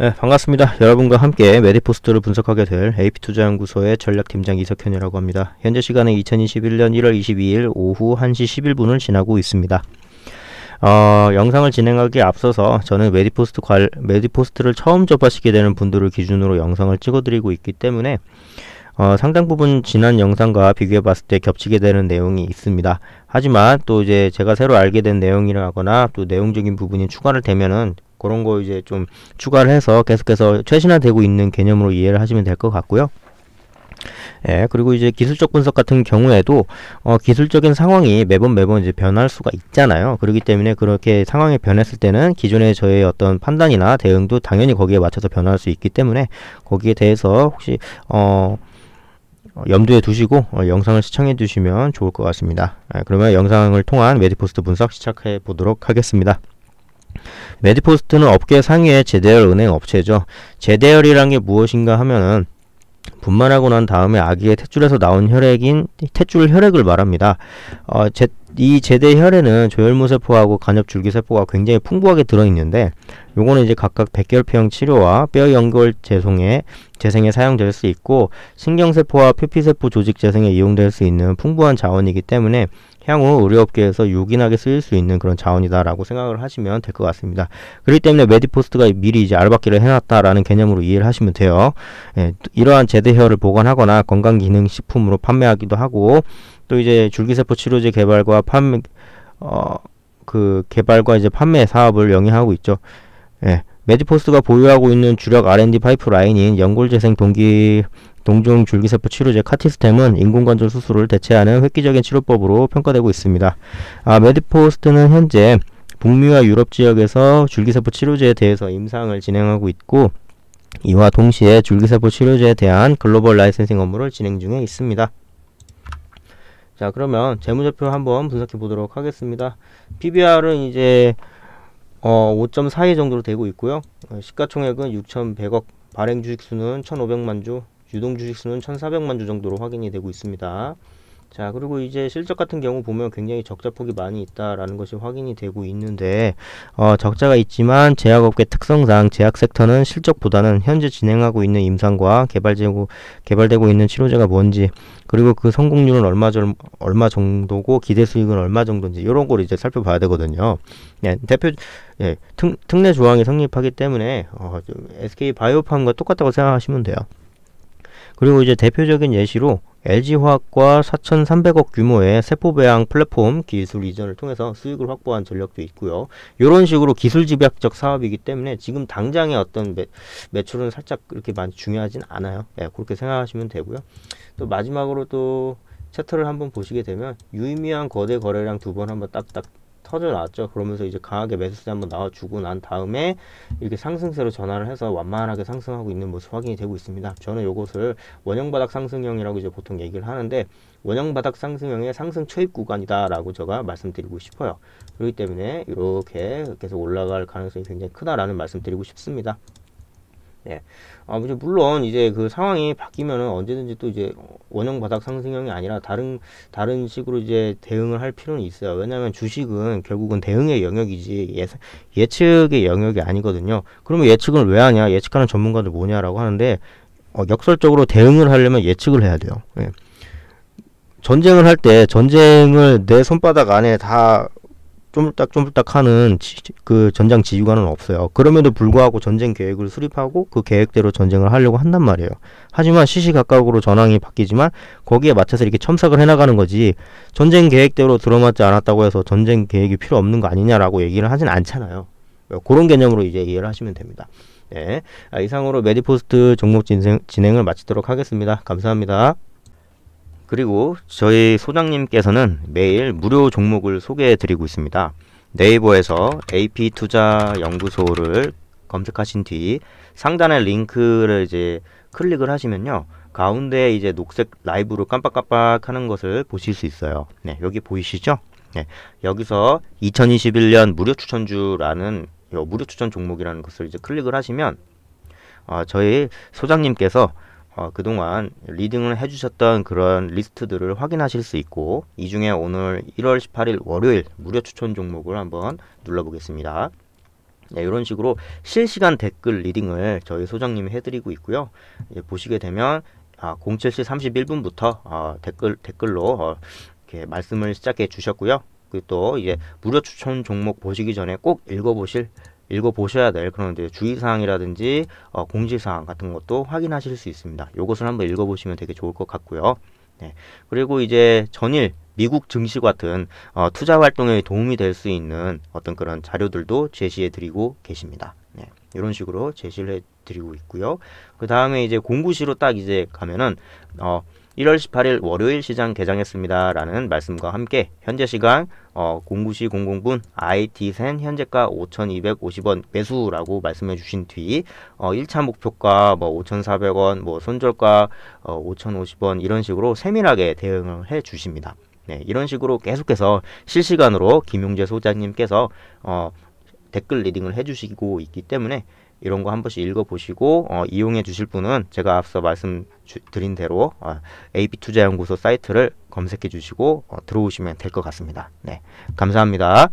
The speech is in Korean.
네, 반갑습니다. 여러분과 함께 메디포스트를 분석하게 될 AP투자연구소의 전략팀장 이석현이라고 합니다. 현재 시간은 2021년 1월 22일 오후 1시 11분을 지나고 있습니다. 어, 영상을 진행하기에 앞서서 저는 메디포스트 관, 메디포스트를 처음 접하시게 되는 분들을 기준으로 영상을 찍어드리고 있기 때문에 어, 상당 부분 지난 영상과 비교해 봤을 때 겹치게 되는 내용이 있습니다. 하지만 또 이제 제가 새로 알게 된 내용이라거나 또 내용적인 부분이 추가를 되면은 그런 거 이제 좀 추가를 해서 계속해서 최신화되고 있는 개념으로 이해를 하시면 될 것 같고요. 예, 그리고 이제 기술적 분석 같은 경우에도 어, 기술적인 상황이 매번 매번 이제 변할 수가 있잖아요. 그렇기 때문에 그렇게 상황이 변했을 때는 기존의 저의 어떤 판단이나 대응도 당연히 거기에 맞춰서 변할 수 있기 때문에 거기에 대해서 혹시 어, 어 염두에 두시고 어, 영상을 시청해 주시면 좋을 것 같습니다. 예, 그러면 영상을 통한 메디포스트 분석 시작해 보도록 하겠습니다. 메디포스트는 업계 상위의 제대열 은행 업체죠. 제대열이란 게 무엇인가 하면은 분만하고 난 다음에 아기의 탯줄에서 나온 혈액인 탯줄 혈액을 말합니다. 어, 제, 이 제대 혈에는 조혈무 세포하고 간엽 줄기 세포가 굉장히 풍부하게 들어있는데 요거는 이제 각각 백혈피형 치료와 뼈 연골 재송에 재생에 사용될 수 있고 신경세포와 표피세포 조직 재생에 이용될 수 있는 풍부한 자원이기 때문에 향후 의료업계에서 유긴하게 쓰일 수 있는 그런 자원이다라고 생각을 하시면 될 것 같습니다. 그렇기 때문에 메디포스트가 미리 이제 알박기를 해놨다라는 개념으로 이해를 하시면 돼요. 예, 이러한 제대혈을 보관하거나 건강기능식품으로 판매하기도 하고 또 이제 줄기세포 치료제 개발과 판매 어, 그 개발과 이제 판매 사업을 영위하고 있죠. 예. 메디포스가 트 보유하고 있는 주력 R&D 파이프라인인 연골재생 동기 동종 줄기세포 치료제 카티스템은 인공관절 수술을 대체하는 획기적인 치료법으로 평가되고 있습니다. 아, 메디포스트는 현재 북미와 유럽 지역에서 줄기세포 치료제에 대해서 임상을 진행하고 있고 이와 동시에 줄기세포 치료제에 대한 글로벌 라이센싱 업무를 진행 중에 있습니다. 자 그러면 재무제표 한번 분석해 보도록 하겠습니다 PBR은 이제 어, 5.42 정도로 되고 있고요 어, 시가총액은 6,100억 발행 주식수는 1,500만주 유동 주식수는 1,400만 주 정도로 확인이 되고 있습니다. 자 그리고 이제 실적 같은 경우 보면 굉장히 적자폭이 많이 있다라는 것이 확인이 되고 있는데 어, 적자가 있지만 제약업계 특성상 제약 섹터는 실적보다는 현재 진행하고 있는 임상과 개발되고 개발되고 있는 치료제가 뭔지 그리고 그 성공률은 얼마, 절, 얼마 정도고 기대 수익은 얼마 정도인지 요런걸 이제 살펴봐야 되거든요. 네, 대표 예, 특, 특례 조항이 성립하기 때문에 어, SK 바이오팜과 똑같다고 생각하시면 돼요. 그리고 이제 대표적인 예시로 LG화학과 4,300억 규모의 세포배양 플랫폼 기술 이전을 통해서 수익을 확보한 전력도 있고요. 이런 식으로 기술 집약적 사업이기 때문에 지금 당장의 어떤 매, 매출은 살짝 그렇게 많이 중요하진 않아요. 예, 네, 그렇게 생각하시면 되고요. 또 마지막으로 또 차트를 한번 보시게 되면 유의미한 거대 거래량 두 번 한번 딱딱 터져나왔죠. 그러면서 이제 강하게 매수세 한번 나와주고 난 다음에 이렇게 상승세로 전환을 해서 완만하게 상승하고 있는 모습 확인이 되고 있습니다. 저는 이것을 원형바닥 상승형이라고 이제 보통 얘기를 하는데 원형바닥 상승형의 상승 초입 구간이다라고 제가 말씀드리고 싶어요. 그렇기 때문에 이렇게 계속 올라갈 가능성이 굉장히 크다라는 말씀드리고 싶습니다. 예. 아, 물론 이제 그 상황이 바뀌면은 언제든지 또 이제 원형 바닥 상승형이 아니라 다른 다른 식으로 이제 대응을 할 필요는 있어요. 왜냐하면 주식은 결국은 대응의 영역이지 예, 상 예측의 영역이 아니거든요. 그러면 예측을 왜 하냐? 예측하는 전문가들 뭐냐라고 하는데 어, 역설적으로 대응을 하려면 예측을 해야 돼요. 예. 전쟁을 할 때 전쟁을 내 손바닥 안에 다 좀딱좀딱 하는 그 전장 지휘관은 없어요. 그럼에도 불구하고 전쟁 계획을 수립하고 그 계획대로 전쟁을 하려고 한단 말이에요. 하지만 시시각각으로 전황이 바뀌지만 거기에 맞춰서 이렇게 첨삭을 해나가는 거지 전쟁 계획대로 들어맞지 않았다고 해서 전쟁 계획이 필요 없는 거 아니냐라고 얘기를 하진 않잖아요. 그런 개념으로 이제 이해를 하시면 됩니다. 네. 아, 이상으로 메디포스트 종목 진행, 진행을 마치도록 하겠습니다. 감사합니다. 그리고 저희 소장님께서는 매일 무료 종목을 소개해 드리고 있습니다. 네이버에서 AP투자연구소를 검색하신 뒤 상단의 링크를 이제 클릭을 하시면요. 가운데 이제 녹색 라이브로 깜빡깜빡 하는 것을 보실 수 있어요. 네, 여기 보이시죠? 네, 여기서 2021년 무료 추천주라는 무료 추천 종목이라는 것을 이제 클릭을 하시면 어, 저희 소장님께서 어, 그동안 리딩을 해주셨던 그런 리스트들을 확인하실 수 있고 이 중에 오늘 1월 18일 월요일 무료 추천 종목을 한번 눌러보겠습니다. 네, 이런 식으로 실시간 댓글 리딩을 저희 소장님이 해드리고 있고요. 예, 보시게 되면 아, 07시 31분부터 어, 댓글 댓글로 어, 이렇게 말씀을 시작해 주셨고요. 그리고 또 이제 무료 추천 종목 보시기 전에 꼭 읽어보실 읽어보셔야 될 그런 이 주의사항이라든지 어, 공지사항 같은 것도 확인하실 수 있습니다. 요것을 한번 읽어보시면 되게 좋을 것 같고요. 네. 그리고 이제 전일 미국 증시 같은 어, 투자 활동에 도움이 될 수 있는 어떤 그런 자료들도 제시해 드리고 계십니다. 네. 이런 식으로 제시를 해 드리고 있고요. 그 다음에 이제 공부시로 딱 이제 가면은 어 1월 18일 월요일 시장 개장했습니다. 라는 말씀과 함께 현재 시간 어, 09시 00분 IT센 현재가 5,250원 매수라고 말씀해 주신 뒤 어, 1차 목표가 뭐 5,400원, 뭐 손절가 어, 5,050원 이런 식으로 세밀하게 대응을 해 주십니다. 네, 이런 식으로 계속해서 실시간으로 김용재 소장님께서 어, 댓글 리딩을 해주시고 있기 때문에 이런 거 한 번씩 읽어보시고 어, 이용해 주실 분은 제가 앞서 말씀 드린 대로 어, AB투자연구소 사이트를 검색해 주시고 어, 들어오시면 될 것 같습니다. 네, 감사합니다.